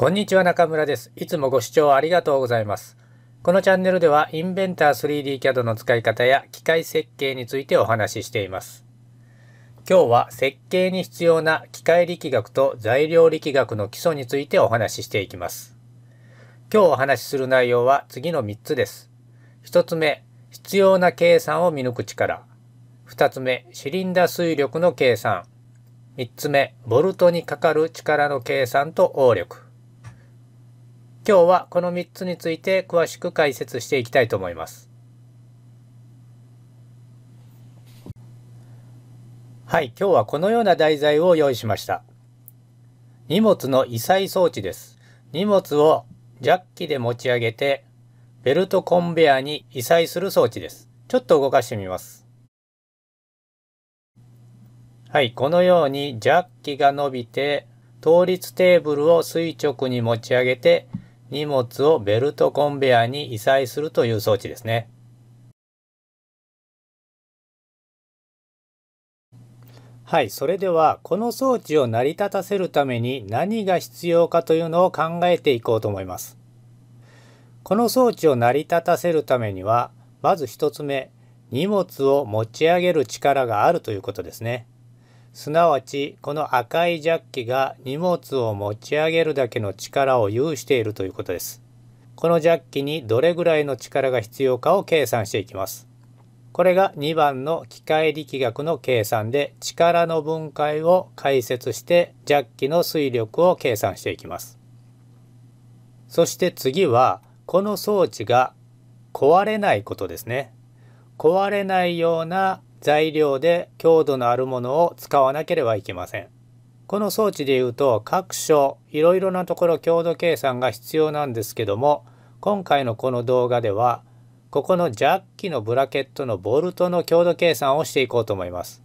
こんにちは中村です。いつもご視聴ありがとうございます。このチャンネルではインベンター 3DCAD の使い方や機械設計についてお話ししています。今日は設計に必要な機械力学と材料力学の基礎についてお話ししていきます。今日お話しする内容は次の3つです。1つ目、必要な計算を見抜く力。2つ目、シリンダ推力の計算。3つ目、ボルトにかかる力の計算と応力。今日はこの3つについて詳しく解説していきたいと思います。はい、今日はこのような題材を用意しました。荷物の異彩装置です。荷物をジャッキで持ち上げて、ベルトコンベアに異彩する装置です。ちょっと動かしてみます。はい、このようにジャッキが伸びて、倒立テーブルを垂直に持ち上げて、荷物をベルトコンベアに移載するという装置ですね。はい、それではこの装置を成り立たせるために何が必要かというのを考えていこうと思います。この装置を成り立たせるためにはまず1つ目荷物を持ち上げる力があるということですね。すなわちこの赤いジャッキが荷物を持ち上げるだけの力を有しているということです。このジャッキにどれぐらいの力が必要かを計算していきます。これが2番の機械力学の計算で力の分解を解説してジャッキの推力を計算していきます。そして次はこの装置が壊れないことですね。壊れないような材料で強度のあるものを使わなければいけません。この装置でいうと各所いろいろなところ強度計算が必要なんですけども今回のこの動画ではここのジャッキのブラケットのボルトの強度計算をしていこうと思います。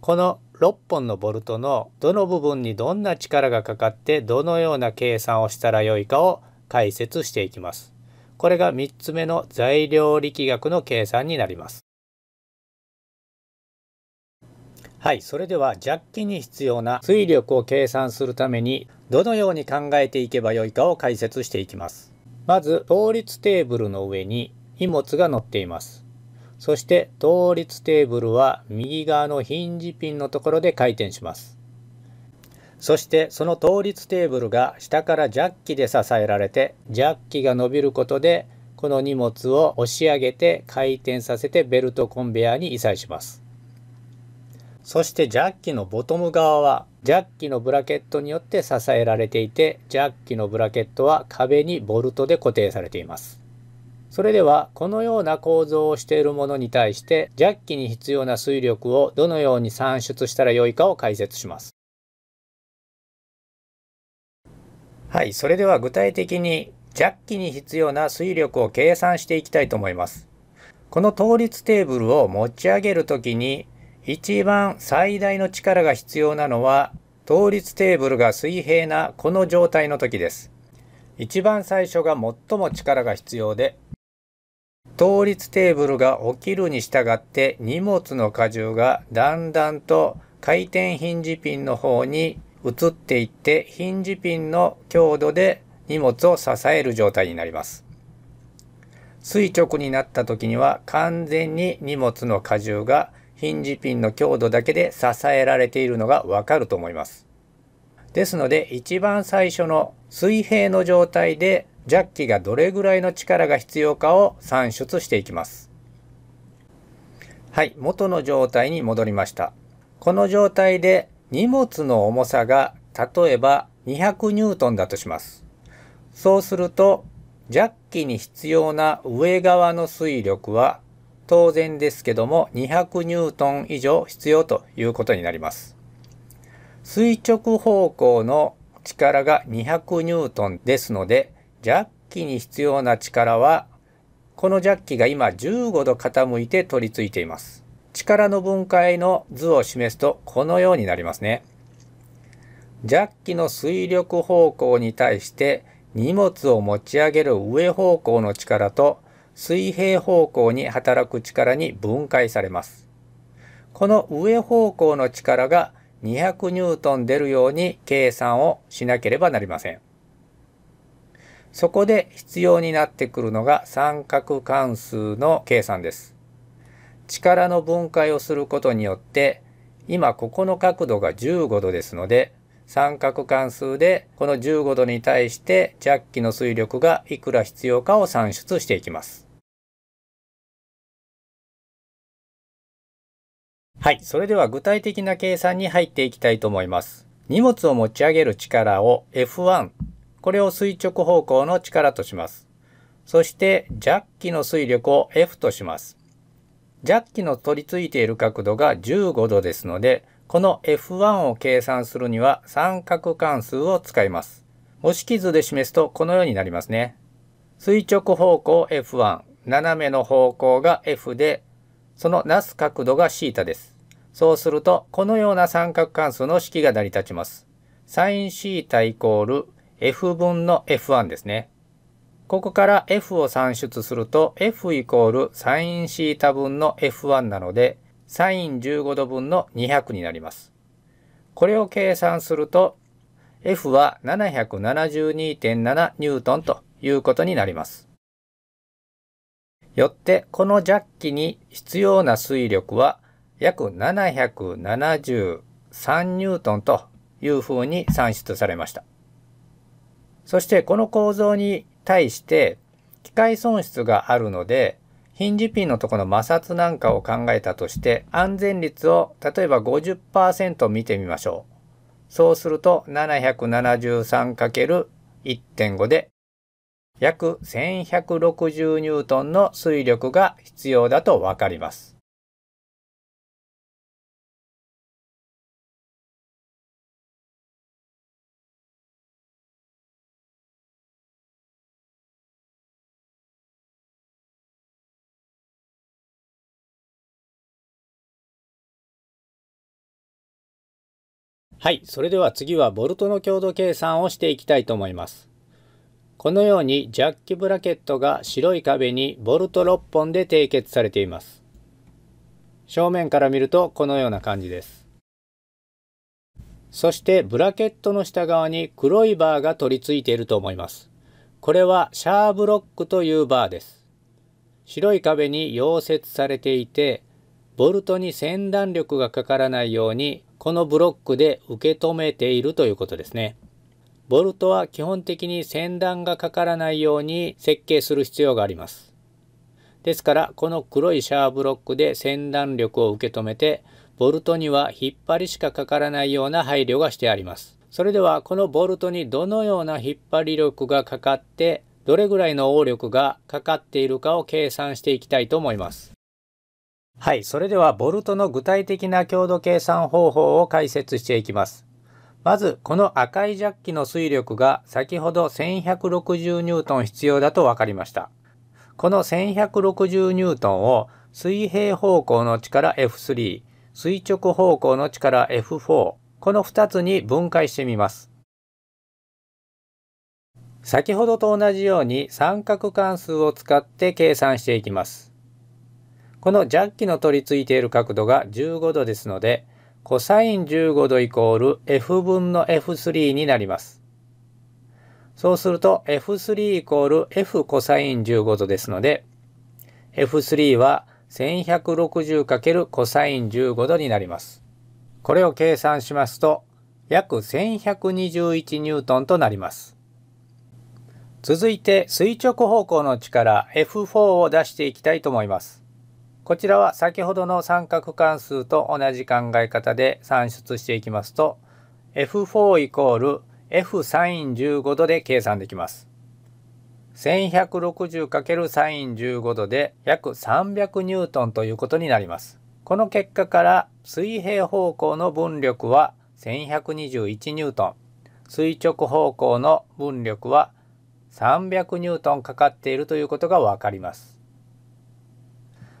この6本のボルトのどの部分にどんな力がかかってどのような計算をしたらよいかを解説していきます。これが3つ目の材料力学の計算になります。はい、それではジャッキに必要な推力を計算するためにどのように考えていけばよいかを解説していきます。まず倒立テーブルの上に荷物が載っています。そして倒立テーブルは右側のヒンジピンのところで回転します。そしてその倒立テーブルが下からジャッキで支えられてジャッキが伸びることでこの荷物を押し上げて回転させてベルトコンベヤーに移載します。そしてジャッキのボトム側はジャッキのブラケットによって支えられていてジャッキのブラケットは壁にボルトで固定されています。それではこのような構造をしているものに対してジャッキに必要な水力をどのように算出したらよいかを解説します。はい、それでは具体的にジャッキに必要な水力を計算していきたいと思います。この倒立テーブルを持ち上げるときに一番最大の力が必要なのは、倒立テーブルが水平なこの状態の時です。一番最初が最も力が必要で、倒立テーブルが起きるに従って荷物の荷重がだんだんと回転ヒンジピンの方に移っていってヒンジピンの強度で荷物を支える状態になります。垂直になった時には完全に荷物の荷重がヒンジピンの強度だけで支えられているのがわかると思います。ですので一番最初の水平の状態でジャッキがどれぐらいの力が必要かを算出していきます。はい、元の状態に戻りました。この状態で荷物の重さが例えば200ニュートンだとします。そうするとジャッキに必要な上側の水力は当然ですけども200ニュートン以上必要ということになります。垂直方向の力が200ニュートンですので、ジャッキに必要な力は、このジャッキが今15度傾いて取り付いています。力の分解の図を示すとこのようになりますね。ジャッキの水力方向に対して荷物を持ち上げる上方向の力と水平方向に働く力に分解されます。この上方向の力が200ニュートン出るように計算をしなければなりません。そこで必要になってくるのが三角関数の計算です。力の分解をすることによって、今ここの角度が15度ですので、三角関数でこの15度に対してジャッキの推力がいくら必要かを算出していきます。はい。それでは具体的な計算に入っていきたいと思います。荷物を持ち上げる力を F1。これを垂直方向の力とします。そしてジャッキの推力を F とします。ジャッキの取り付いている角度が15度ですので、この F1 を計算するには三角関数を使います。模式図で示すとこのようになりますね。垂直方向 F1、斜めの方向が F で、そのなす角度が θ です。そうすると、このような三角関数の式が成り立ちます。サイン θ イコール f 分の f1 ですね。ここから f を算出すると f イコールサイン θ 分の f1 なので、サイン15度分の200になります。これを計算すると、F は 772.7N ということになります。よって、このジャッキに必要な水力は約773ニュートンというふうに算出されました。そしてこの構造に対して機械損失があるのでヒンジピンのとこの摩擦なんかを考えたとして安全率を例えば50%見てみましょう。そうすると 773×1.5 で約1160ニュートンの推力が必要だとわかります。はい、それでは次はボルトの強度計算をしていきたいと思います。このようにジャッキブラケットが白い壁にボルト6本で締結されています。正面から見るとこのような感じです。そしてブラケットの下側に黒いバーが取り付いていると思います。これはシャーブロックというバーです。白い壁に溶接されていて、ボルトに先断力がかからないようにこのブロックで受け止めているということですね。ボルトは基本的に先端がかからないように設計する必要があります。ですからこの黒いシャーブロックで先端力を受け止めてボルトには引っ張りしかかからないような配慮がしてあります。それではこのボルトにどのような引っ張り力がかかってどれぐらいの応力がかかっているかを計算していきたいと思います。はい、それではボルトの具体的な強度計算方法を解説していきます。まず、この赤いジャッキの推力が先ほど 1160N 必要だと分かりました。この 1160N を水平方向の力 F3、垂直方向の力 F4、この2つに分解してみます。先ほどと同じように三角関数を使って計算していきます。このジャッキの取り付いている角度が15度ですので、コサイン15度イコール f 分の f3 になります。そうすると f3 イコール f コサイン15度ですので、f3 は 1160× コサイン15度になります。これを計算しますと、約1121ニュートンとなります。続いて垂直方向の力 F4 を出していきたいと思います。こちらは先ほどの三角関数と同じ考え方で算出していきますと f4 イコール f サイン15度で計算できます。1160× サイン15度で約300ニュートンということになります。この結果から水平方向の分力は1121ニュートン、垂直方向の分力は300ニュートンかかっているということがわかります。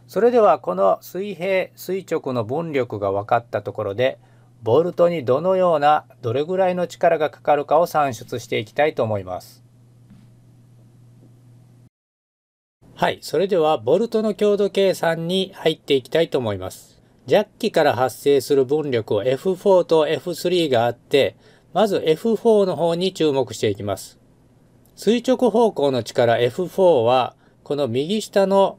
それではこの水平垂直の分力が分かったところでボルトにどのようなどれぐらいの力がかかるかを算出していきたいと思います。はい、それではボルトの強度計算に入っていきたいと思います。ジャッキから発生する分力を F4 と F3 があって、まず F4 の方に注目していきます。垂直方向の力 F4 は、この右下の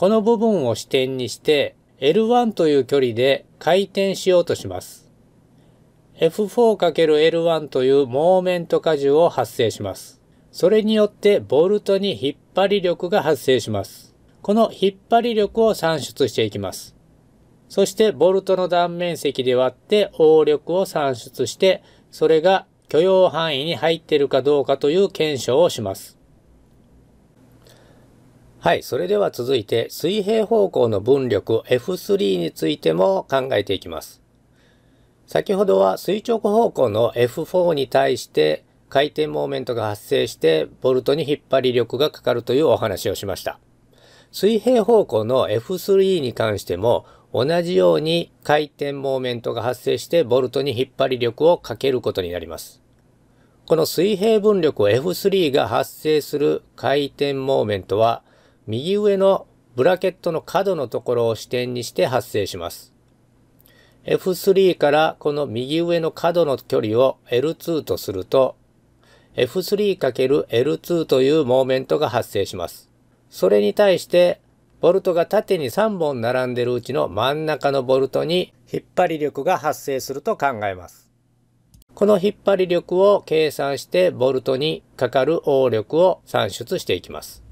この部分を支点にして L1 という距離で回転しようとします。F4×L1 というモーメント荷重を発生します。それによってボルトに引っ張り力が発生します。この引っ張り力を算出していきます。そしてボルトの断面積で割って応力を算出して、それが許容範囲に入っているかどうかという検証をします。はい。それでは続いて、水平方向の分力 F3 についても考えていきます。先ほどは垂直方向の F4 に対して回転モーメントが発生してボルトに引っ張り力がかかるというお話をしました。水平方向の F3 に関しても同じように回転モーメントが発生してボルトに引っ張り力をかけることになります。この水平分力 F3 が発生する回転モーメントは右上のブラケットの角のところを支点にして発生します。F3 からこの右上の角の距離を L2 とすると、F3×L2 というモーメントが発生します。それに対して、ボルトが縦に3本並んでるうちの真ん中のボルトに引っ張り力が発生すると考えます。この引っ張り力を計算してボルトにかかる応力を算出していきます。